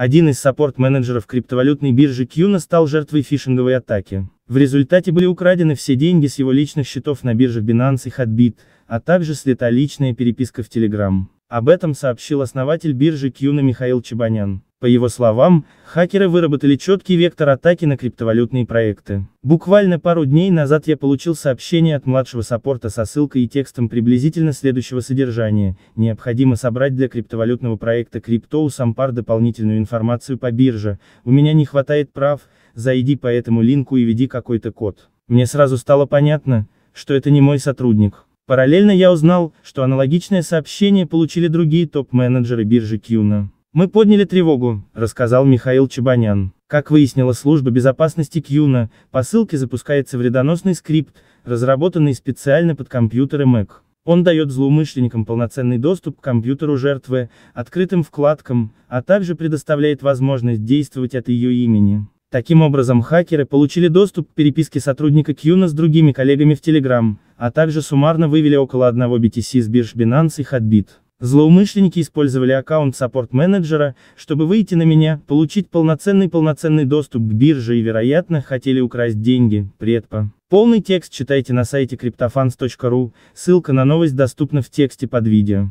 Один из саппорт-менеджеров криптовалютной биржи Кьюна стал жертвой фишинговой атаки. В результате были украдены все деньги с его личных счетов на биржах Binance и Hotbit, а также слета личная переписка в Telegram. Об этом сообщил основатель биржи Кьюна Михаил Чебанян. По его словам, хакеры выработали четкий вектор атаки на криптовалютные проекты. Буквально пару дней назад я получил сообщение от младшего саппорта со ссылкой и текстом приблизительно следующего содержания. Необходимо собрать для криптовалютного проекта Crypto Сампар дополнительную информацию по бирже. У меня не хватает прав, зайди по этому линку и введи какой-то код. Мне сразу стало понятно, что это не мой сотрудник. Параллельно я узнал, что аналогичное сообщение получили другие топ-менеджеры биржи Кьюна. «Мы подняли тревогу», — рассказал Михаил Чебанян. Как выяснила служба безопасности Кьюна, по ссылке запускается вредоносный скрипт, разработанный специально под компьютеры Mac. Он дает злоумышленникам полноценный доступ к компьютеру жертвы, открытым вкладкам, а также предоставляет возможность действовать от ее имени. Таким образом хакеры получили доступ к переписке сотрудника Кьюна с другими коллегами в Telegram, а также суммарно вывели около одного BTC с бирж Binance и Hotbit. Злоумышленники использовали аккаунт саппорт-менеджера, чтобы выйти на меня, получить полноценный-полноценный доступ к бирже и, вероятно, хотели украсть деньги, предпо. Полный текст читайте на сайте криптофанс.ру, ссылка на новость доступна в тексте под видео.